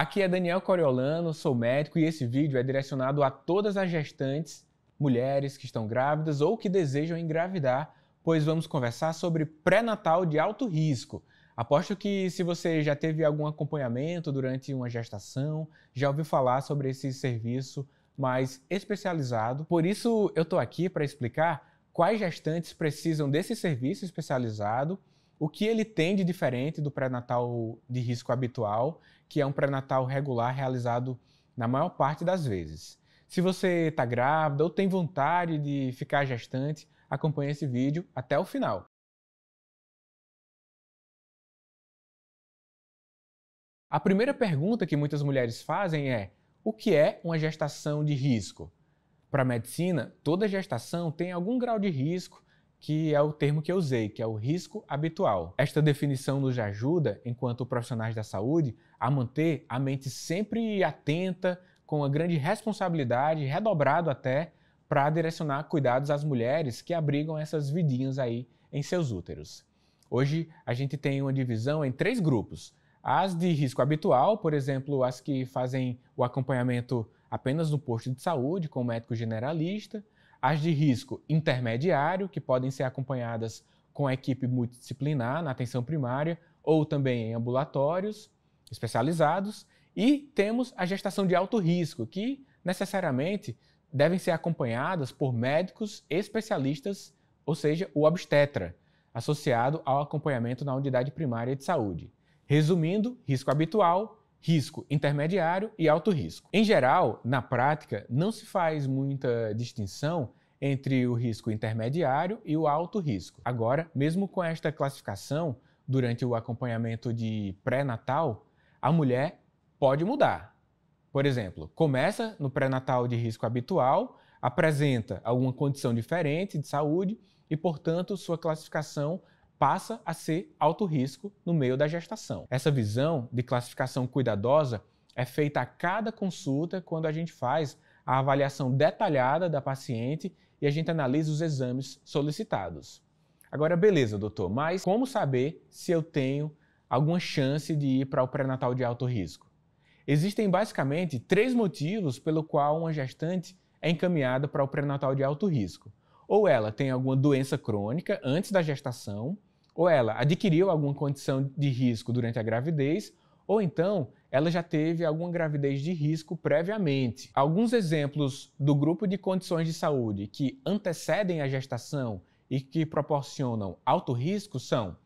Aqui é Daniel Coriolano, sou médico e esse vídeo é direcionado a todas as gestantes, mulheres que estão grávidas ou que desejam engravidar, pois vamos conversar sobre pré-natal de alto risco. Aposto que se você já teve algum acompanhamento durante uma gestação, já ouviu falar sobre esse serviço mais especializado. Por isso eu estou aqui para explicar quais gestantes precisam desse serviço especializado o que ele tem de diferente do pré-natal de risco habitual, que é um pré-natal regular realizado na maior parte das vezes. Se você está grávida ou tem vontade de ficar gestante, acompanhe esse vídeo até o final. A primeira pergunta que muitas mulheres fazem é: o que é uma gestação de risco? Para a medicina, toda gestação tem algum grau de risco que é o termo que eu usei, que é o risco habitual. Esta definição nos ajuda, enquanto profissionais da saúde, a manter a mente sempre atenta, com a grande responsabilidade, redobrado até, para direcionar cuidados às mulheres que abrigam essas vidinhas aí em seus úteros. Hoje a gente tem uma divisão em três grupos. As de risco habitual, por exemplo, as que fazem o acompanhamento apenas no posto de saúde, com o médico generalista, as de risco intermediário, que podem ser acompanhadas com a equipe multidisciplinar na atenção primária ou também em ambulatórios especializados. E temos a gestação de alto risco, que necessariamente devem ser acompanhadas por médicos especialistas, ou seja, o obstetra, associado ao acompanhamento na unidade primária de saúde. Resumindo, risco habitual, risco intermediário e alto risco. Em geral, na prática, não se faz muita distinção entre o risco intermediário e o alto risco. Agora, mesmo com esta classificação, durante o acompanhamento de pré-natal, a mulher pode mudar. Por exemplo, começa no pré-natal de risco habitual, apresenta alguma condição diferente de saúde e, portanto, sua classificação passa a ser alto risco no meio da gestação. Essa visão de classificação cuidadosa é feita a cada consulta quando a gente faz a avaliação detalhada da paciente e a gente analisa os exames solicitados. Agora, beleza, doutor, mas como saber se eu tenho alguma chance de ir para o pré-natal de alto risco? Existem basicamente três motivos pelo qual uma gestante é encaminhada para o pré-natal de alto risco. Ou ela tem alguma doença crônica antes da gestação, ou ela adquiriu alguma condição de risco durante a gravidez, ou então ela já teve alguma gravidez de risco previamente. Alguns exemplos do grupo de condições de saúde que antecedem a gestação e que proporcionam alto risco são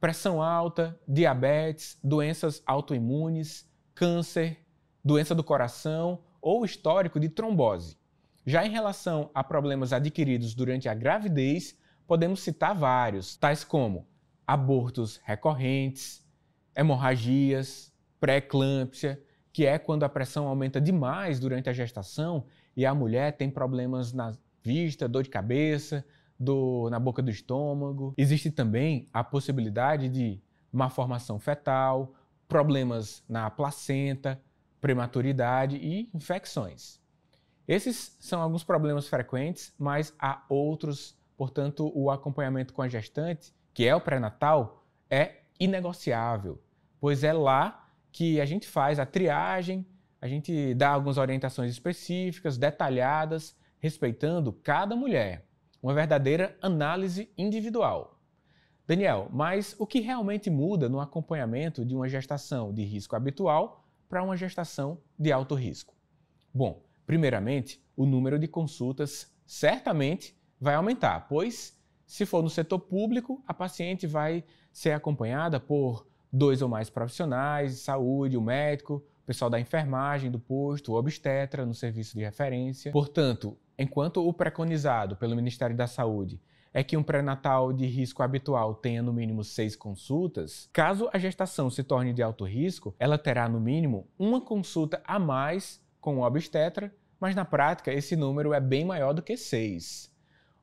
pressão alta, diabetes, doenças autoimunes, câncer, doença do coração ou histórico de trombose. Já em relação a problemas adquiridos durante a gravidez, podemos citar vários, tais como abortos recorrentes, hemorragias, pré-eclâmpsia, que é quando a pressão aumenta demais durante a gestação e a mulher tem problemas na vista, dor de cabeça, dor na boca do estômago. Existe também a possibilidade de malformação fetal, problemas na placenta, prematuridade e infecções. Esses são alguns problemas frequentes, mas há outros, portanto, o acompanhamento com a gestante que é o pré-natal, é inegociável, pois é lá que a gente faz a triagem, a gente dá algumas orientações específicas, detalhadas, respeitando cada mulher. Uma verdadeira análise individual. Daniel, mas o que realmente muda no acompanhamento de uma gestação de risco habitual para uma gestação de alto risco? Bom, primeiramente, o número de consultas certamente vai aumentar, pois se for no setor público, a paciente vai ser acompanhada por dois ou mais profissionais de saúde, o médico, o pessoal da enfermagem, do posto, o obstetra, no serviço de referência. Portanto, enquanto o preconizado pelo Ministério da Saúde é que um pré-natal de risco habitual tenha no mínimo seis consultas, caso a gestação se torne de alto risco, ela terá no mínimo uma consulta a mais com o obstetra, mas na prática esse número é bem maior do que seis.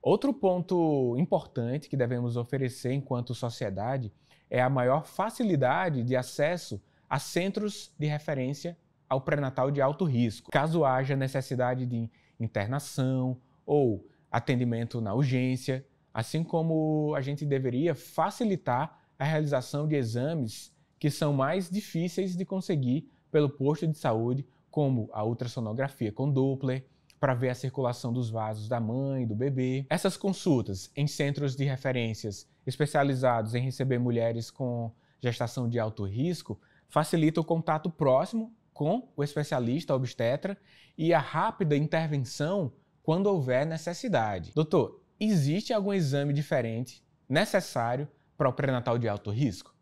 Outro ponto importante que devemos oferecer enquanto sociedade é a maior facilidade de acesso a centros de referência ao pré-natal de alto risco, caso haja necessidade de internação ou atendimento na urgência, assim como a gente deveria facilitar a realização de exames que são mais difíceis de conseguir pelo posto de saúde, como a ultrassonografia com Doppler, para ver a circulação dos vasos da mãe do bebê. Essas consultas em centros de referências especializados em receber mulheres com gestação de alto risco facilita o contato próximo com o especialista obstetra e a rápida intervenção quando houver necessidade. Doutor, existe algum exame diferente necessário para o pré-natal de alto risco?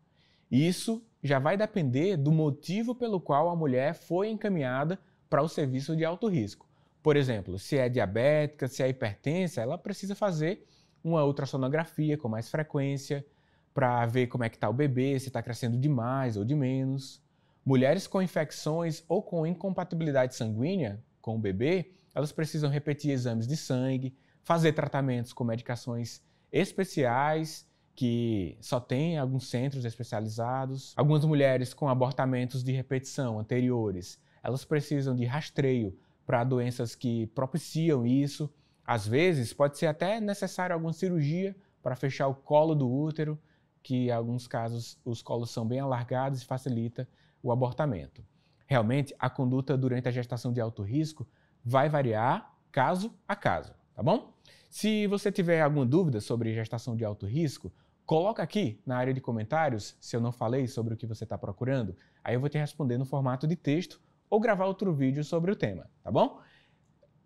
Isso já vai depender do motivo pelo qual a mulher foi encaminhada para o serviço de alto risco. Por exemplo, se é diabética, se é hipertensa, ela precisa fazer uma ultrassonografia com mais frequência para ver como é que está o bebê, se está crescendo demais ou de menos. Mulheres com infecções ou com incompatibilidade sanguínea com o bebê, elas precisam repetir exames de sangue, fazer tratamentos com medicações especiais que só tem alguns centros especializados. Algumas mulheres com abortamentos de repetição anteriores, elas precisam de rastreio para doenças que propiciam isso. Às vezes, pode ser até necessário alguma cirurgia para fechar o colo do útero, que em alguns casos os colos são bem alargados e facilita o abortamento. Realmente, a conduta durante a gestação de alto risco vai variar caso a caso, tá bom? Se você tiver alguma dúvida sobre gestação de alto risco, coloca aqui na área de comentários se eu não falei sobre o que você está procurando. Aí eu vou te responder no formato de texto ou gravar outro vídeo sobre o tema, tá bom?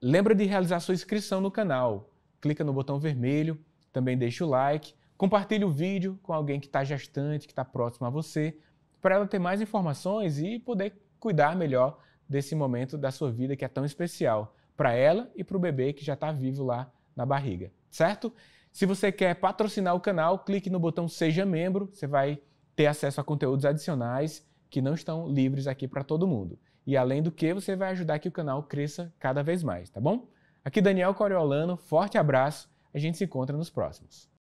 Lembra de realizar sua inscrição no canal. Clica no botão vermelho, também deixa o like, compartilhe o vídeo com alguém que está gestante, que está próximo a você, para ela ter mais informações e poder cuidar melhor desse momento da sua vida que é tão especial para ela e para o bebê que já está vivo lá na barriga, certo? Se você quer patrocinar o canal, clique no botão Seja Membro, você vai ter acesso a conteúdos adicionais que não estão livres aqui para todo mundo. E além do que, você vai ajudar que o canal cresça cada vez mais, tá bom? Aqui Daniel Coriolano, forte abraço, a gente se encontra nos próximos.